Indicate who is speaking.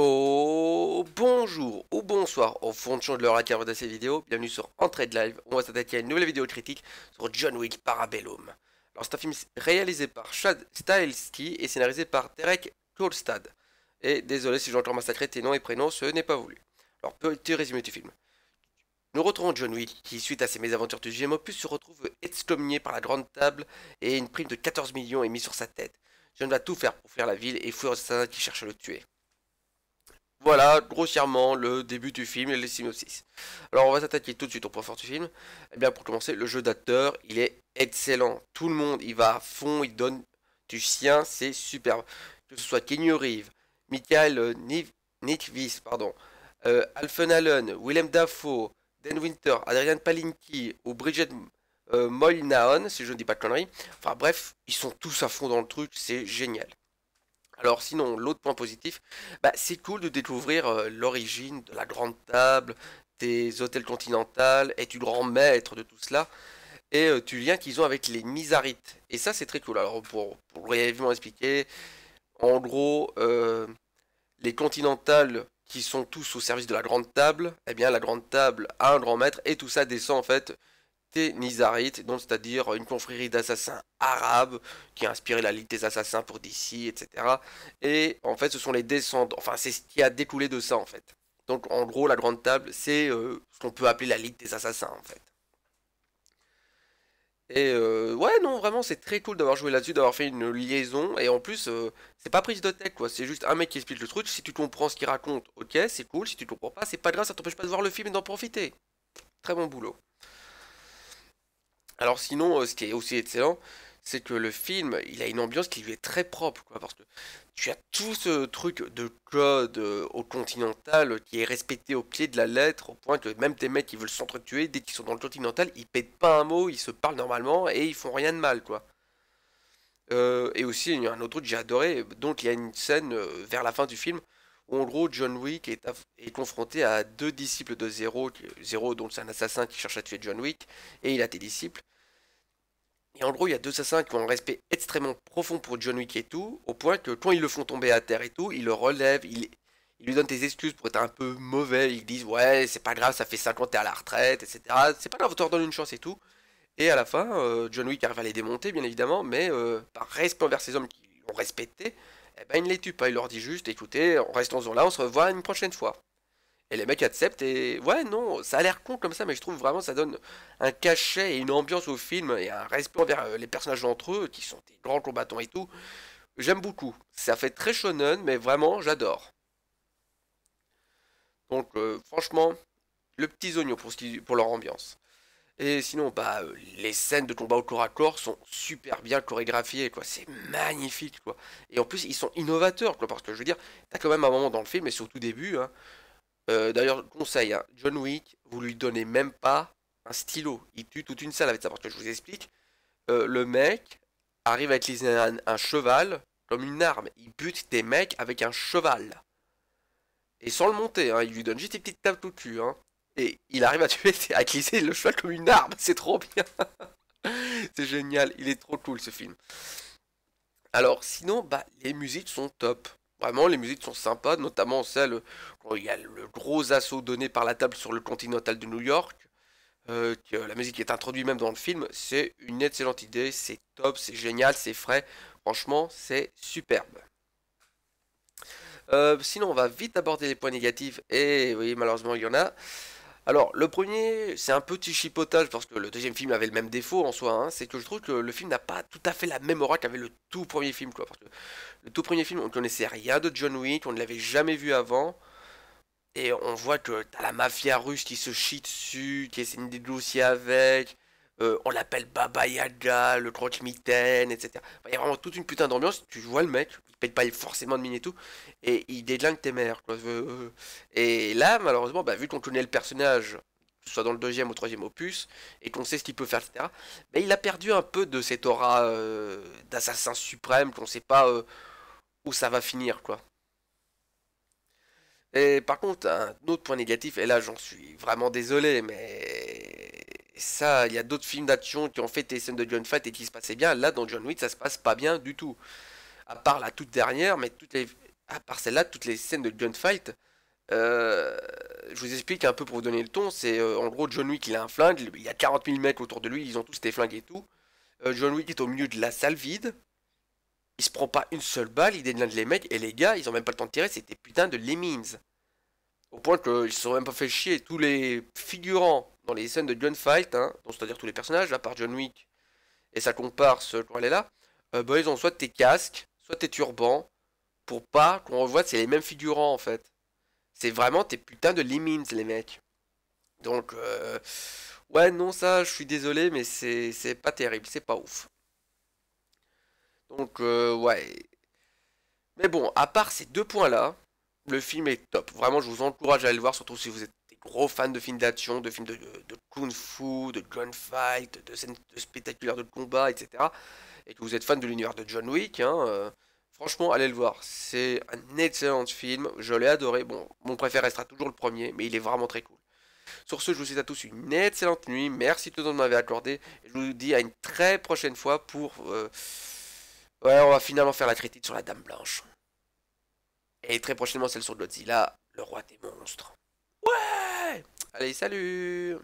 Speaker 1: Oh bonjour ou bonsoir au fond de l'heure à l'intérieur de cette vidéo, bienvenue sur Entrée de Live, on va s'attaquer à une nouvelle vidéo critique sur John Wick Parabellum. Alors c'est un film réalisé par Chad Stahelski et scénarisé par Derek Kolstad. Et désolé si encore massacré tes noms et prénoms, ce n'est pas voulu. Alors petit résumé du film. Nous retrouvons John Wick qui, suite à ses mésaventures du GM se retrouve excommunié par la grande table et une prime de 14 millions est mise sur sa tête. John va tout faire pour faire la ville et fuir les assassins qui cherchent à le tuer. Voilà, grossièrement, le début du film et les synopsis. Alors, on va s'attaquer tout de suite au point fort du film. Eh bien, pour commencer, le jeu d'acteur, il est excellent. Tout le monde, il va à fond, il donne du sien, c'est superbe. Que ce soit Kenny rive Michael euh, Nick Nickvis, pardon, euh, Alphen Allen, Willem Dafoe, Dan Winter, Adrian Palinki ou Bridget euh, Moynaon, si je ne dis pas de conneries. Enfin bref, ils sont tous à fond dans le truc, c'est génial. Alors sinon, l'autre point positif, bah, c'est cool de découvrir euh, l'origine de la grande table, des hôtels continentaux, et du grand maître de tout cela, et tu euh, du lien qu'ils ont avec les Mizarites. Et ça, c'est très cool. Alors pour, pour brièvement expliquer, en gros, euh, les continentaux qui sont tous au service de la grande table, eh bien la grande table a un grand maître, et tout ça descend en fait Nizarite, donc c'est-à-dire une confrérie d'assassins arabes qui a inspiré la Ligue des assassins pour DC, etc. Et en fait, ce sont les descendants, enfin, c'est ce qui a découlé de ça en fait. Donc en gros, la Grande Table, c'est euh, ce qu'on peut appeler la Ligue des assassins en fait. Et euh, ouais, non, vraiment, c'est très cool d'avoir joué là-dessus, d'avoir fait une liaison. Et en plus, euh, c'est pas prise de tête, quoi. C'est juste un mec qui explique le truc. Si tu comprends ce qu'il raconte, ok, c'est cool. Si tu comprends pas, c'est pas grave, ça t'empêche pas de voir le film et d'en profiter. Très bon boulot. Alors sinon, euh, ce qui est aussi excellent, c'est que le film, il a une ambiance qui lui est très propre, parce que tu as tout ce truc de code euh, au continental qui est respecté au pied de la lettre, au point que même tes mecs qui veulent s'entretuer, dès qu'ils sont dans le continental, ils pètent pas un mot, ils se parlent normalement et ils font rien de mal, quoi. Euh, et aussi, il y a un autre truc que j'ai adoré, donc il y a une scène vers la fin du film où en gros John Wick est, confronté à deux disciples de Zero, Zero, donc c'est un assassin qui cherche à tuer John Wick, et il a des disciples, et en gros, il y a deux assassins qui ont un respect extrêmement profond pour John Wick et tout, au point que quand ils le font tomber à terre et tout, ils le relèvent, ils, lui donnent des excuses pour être un peu mauvais, ils disent ouais, c'est pas grave, ça fait 50 ans à la retraite, etc. C'est pas grave, on te redonne une chance et tout. Et à la fin, euh, John Wick arrive à les démonter, bien évidemment, mais euh, par respect envers ces hommes qui l'ont respecté, eh ben, il ne les tue pas, il leur dit juste écoutez, restons reste en là, on se revoit une prochaine fois. Et les mecs acceptent et ouais non, ça a l'air con comme ça, mais je trouve vraiment ça donne un cachet et une ambiance au film et un respect envers euh, les personnages entre eux qui sont des grands combattants et tout. J'aime beaucoup. Ça fait très shonen, mais vraiment j'adore. Donc euh, franchement, le petit oignon pour, pour leur ambiance. Et sinon, bah, euh, les scènes de combat au corps à corps sont super bien chorégraphiées, quoi. C'est magnifique, quoi. Et en plus, ils sont innovateurs, quoi. Parce que je veux dire, t'as quand même un moment dans le film, et surtout début, hein, euh, d'ailleurs, conseil, hein, John Wick, vous lui donnez même pas un stylo. Il tue toute une salle avec ça. Parce que je vous explique, euh, le mec arrive à utiliser un, cheval comme une arme. Il bute des mecs avec un cheval. Et sans le monter, hein, il lui donne juste des petites tapes tout cul. Hein. Et il arrive à tuer, à glisser le cheval comme une arme. C'est trop bien. C'est génial. Il est trop cool ce film. Alors sinon, bah, les musiques sont top. Vraiment, les musiques sont sympas, notamment celle où euh, il y a le gros assaut donné par la table sur le Continental de New York. Euh, euh, la musique qui est introduite même dans le film, c'est une excellente idée, c'est top, c'est génial, c'est frais. Franchement, c'est superbe. sinon, on va vite aborder les points négatifs, et oui, malheureusement, il y en a. Alors, le premier, c'est un petit chipotage parce que le deuxième film avait le même défaut en soi, hein. c'est que je trouve que le film n'a pas tout à fait la même aura qu'avait le tout premier film, quoi. Parce que le tout premier film, on ne connaissait rien de John Wick, on ne l'avait jamais vu avant. Et on voit que t'as la mafia russe qui se chie dessus, qui essaie de négocier avec. Euh, on l'appelle Baba Yaga, le croque-mitaine, etc. Il y a vraiment toute une putain d'ambiance, tu vois le mec, il paye pas forcément de mine et tout, et il déglingue tes mères. Euh, et là, malheureusement, bah, vu qu'on connaît le personnage, que ce soit dans le deuxième ou troisième opus, et qu'on sait ce qu'il peut faire, etc., Mais bah, il a perdu un peu de cette aura euh, d'assassin suprême, qu'on sait pas où ça va finir, quoi. Et par contre, un autre point négatif, et là j'en suis vraiment désolé, mais ça, il y a d'autres films d'action qui ont fait des scènes de gunfight et qui se passaient bien. Là, dans John Wick, ça se passe pas bien du tout. À part la toute dernière, mais toutes les, à part celle-là, toutes les scènes de gunfight... Euh, je vous explique un peu pour vous donner le ton. C'est euh, en gros John Wick, il a un flingue, il y a 40 000 mecs autour de lui, ils ont tous des flingues et tout. Euh, John Wick est au milieu de la salle vide, il se prend pas une seule balle, il l'un les mecs, et les gars, ils ont même pas le temps de tirer, c'était putain de Lemmings. Au point qu'ils se sont même pas fait chier, tous les figurants dans les scènes de gunfight, hein, c'est-à-dire tous les personnages, à part John Wick et ça compare ce euh, qu'on est là, euh, bah, ils ont soit tes casques, soit tes turbans, pour pas qu'on revoie c'est les mêmes figurants en fait. C'est vraiment tes putains de limines les mecs. Donc euh, ouais non ça je suis désolé mais c'est pas terrible, c'est pas ouf. Donc ouais. Mais bon, à part ces deux points là, le film est top. Vraiment je vous encourage à aller le voir surtout si vous êtes gros fan de films d'action, de films de, kung-fu, de gunfight, de scènes spectaculaires de combat, etc. Et que vous êtes fan de l'univers de John Wick, hein, euh, franchement, allez le voir. C'est un excellent film, je l'ai adoré. Bon, mon préféré restera toujours le premier, mais il est vraiment très cool. Sur ce, je vous souhaite à tous une excellente nuit. Merci tout le monde de m'avoir accordé. Je vous dis à une très prochaine fois pour... Euh, ouais, on va finalement faire la critique sur la Dame Blanche. Et très prochainement celle sur Godzilla, le roi des monstres. Ouais Allez, salut